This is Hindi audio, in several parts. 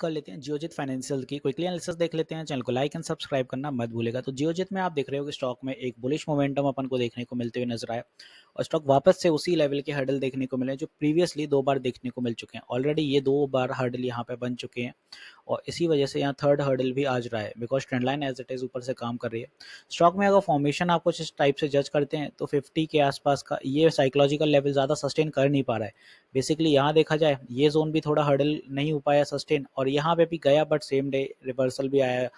कर लेते हैं जियोजित फाइनेंशियल की क्विकली एनालिसिस देख लेते हैं चैनल को लाइक एंड सब्सक्राइब करना मत भूलेगा तो जियोजित में आप देख रहे हो कि स्टॉक में एक बुलिश मोमेंटम अपन को देखने को मिलते हुए नजर आया और स्टॉक वापस से उसी लेवल के हर्डल देखने को मिले जो प्रीवियसली दो बार देखने को मिल चुके हैं ऑलरेडी ये दो बार हर्डल यहाँ पे बन चुके हैं और इसी वजह से यहाँ थर्ड हर्डल भी आज रहा है because trend line as it is ऊपर से काम कर रही है स्टॉक में अगर फॉर्मेशन आप कुछ इस टाइप से जज करते हैं तो फिफ्टी के आसपास का ये साइकोलॉजिकल लेवल ज़्यादा सस्टेन कर नहीं पा रहा है बेसिकली यहाँ देखा जाए ये जोन भी थोड़ा हर्डल नहीं हो पाया सस्टेन और यहाँ पे भी गया बट सेम डे रिवर्सल भी आया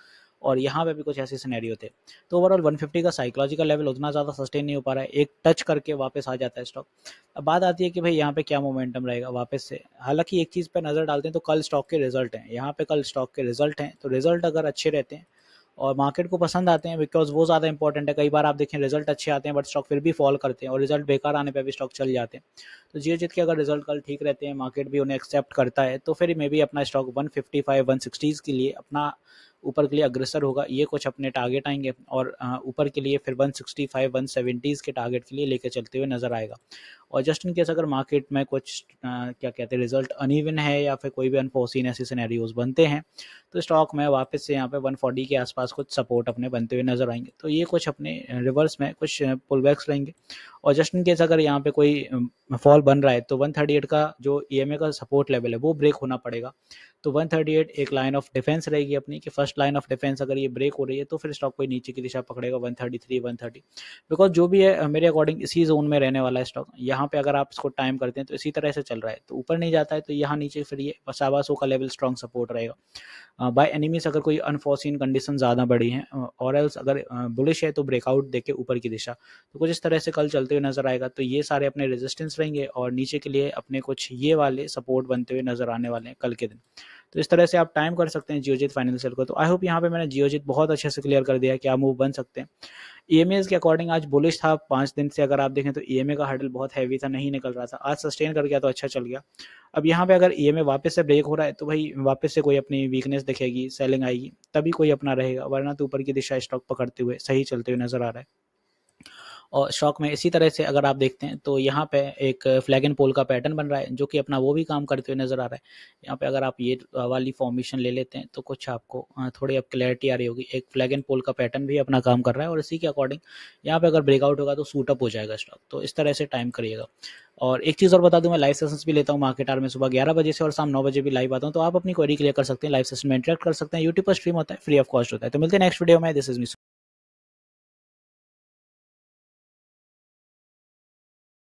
और यहाँ पे भी कुछ ऐसे सिनेरियो थे तो ओवरऑल 150 का साइकोलॉजिकल लेवल उतना ज़्यादा सस्टेन नहीं हो पा रहा है एक टच करके वापस आ जाता है स्टॉक अब बात आती है कि भाई यहाँ पे क्या मोमेंटम रहेगा वापस से हालांकि एक चीज़ पर नज़र डालते हैं तो कल स्टॉक के रिजल्ट हैं यहाँ पे कल स्टॉक के रिजल्ट हैं तो रिजल्ट अगर अच्छे रहते हैं और मार्केट को पसंद आते हैं बिकॉज वो ज़्यादा इंपॉर्टेंट है कई बार आप देखें रिजल्ट अच्छे आते हैं बट स्टॉक फिर भी फॉल करते हैं और रिजल्ट बेकार आने पर भी स्टॉक चल जाते हैं तो जियो जित के अगर रिजल्ट कल ठीक रहते हैं मार्केट भी उन्हें एक्सेप्ट करता है तो फिर मे बी अपना stock one fifty five one sixties के लिए अपना ऊपर के लिए अग्रसर होगा ये कुछ अपने टारगेट आएंगे और ऊपर के लिए फिर 165 170s के टारगेट के लिए लेके चलते हुए नज़र आएगा और जस्ट इन केस अगर मार्केट में कुछ आ, क्या कहते हैं रिजल्ट अनइवन है या फिर कोई भी अनफोर्सिन ऐसे सिनेरियोज बनते हैं तो स्टॉक में वापस से यहाँ पे 140 के आसपास कुछ सपोर्ट अपने बनते हुए नज़र आएंगे तो ये कुछ अपने रिवर्स में कुछ पुल बैक्स रहेंगे और जस्ट इन केस अगर यहाँ पे कोई फॉल बन रहा है तो 138 का जो ई e का सपोर्ट लेवल है वो ब्रेक होना पड़ेगा तो 138 एक लाइन ऑफ डिफेंस रहेगी अपनी कि फर्स्ट लाइन ऑफ डिफेंस अगर ये ब्रेक हो रही है तो फिर स्टॉक कोई नीचे की दिशा पकड़ेगा 133 130 बिकॉज जो भी है मेरे अकॉर्डिंग इसी जोन में रहने वाला है स्टॉक यहाँ पे अगर आप इसको टाइम करते हैं तो इसी तरह से चल रहा है तो ऊपर नहीं जाता है तो यहाँ नीचे फिर ये सवा का लेवल स्ट्रॉन्ग सपोर्ट रहेगा बाय एनिमीज अगर कोई अनफॉर्सिन कंडीशन ज़्यादा बड़ी है और एल्स अगर बुलिश है तो ब्रेकआउट देके ऊपर की दिशा तो कुछ इस तरह से कल चलता चलते हुए नजर आएगा तो ये सारे अपने रेजिस्टेंस रहेंगे और नीचे के लिए अपने कुछ ये वाले सपोर्ट बनते हुए नजर आने वाले हैं कल के दिन तो इस तरह से आप टाइम कर सकते हैं जियोजित फाइनेंशियल को तो आई होप यहाँ पे मैंने जियोजित बहुत अच्छे से क्लियर कर दिया क्या मूव बन सकते हैं ई e के अकॉर्डिंग आज बुलिश था पाँच दिन से अगर आप देखें तो ई e का हर्डल बहुत हैवी था नहीं निकल रहा था आज सस्टेन कर गया तो अच्छा चल गया अब यहाँ पे अगर ई e वापस से ब्रेक हो रहा है तो भाई वापस से कोई अपनी वीकनेस दिखेगी सेलिंग आएगी तभी कोई अपना रहेगा वरना तो ऊपर की दिशा स्टॉक पकड़ते हुए सही चलते हुए नजर आ रहा है और शॉक में इसी तरह से अगर आप देखते हैं तो यहाँ पे एक फ्लैग एंड पोल का पैटर्न बन रहा है जो कि अपना वो भी काम करते हुए नज़र आ रहा है यहाँ पे अगर आप ये वाली फॉर्मेशन ले लेते हैं तो कुछ आपको थोड़ी अब क्लैरिटी आ रही होगी एक फ्लैग एंड पोल का पैटर्न भी अपना काम कर रहा है और इसी के अकॉर्डिंग यहाँ पर अगर ब्रेकआउट होगा तो सूटअप हो जाएगा स्टॉक तो इस तरह से टाइम करिएगा और एक चीज़ और बता दूं मैं लाइव सेशंस भी लेता हूं मार्केट आर में सुबह ग्यारह बजे से और शाम नौ बजे भी लाइव आता हूं तो आप अपनी क्वेरी क्लियर कर सकते हैं लाइव सेशन में इंटरेक्ट कर सकते हैं यूट्यूब पर स्ट्रीम होता है फ्री ऑफ कॉस्ट होता है तो मिलते हैं नेक्स्ट वीडियो में दिस इज मिस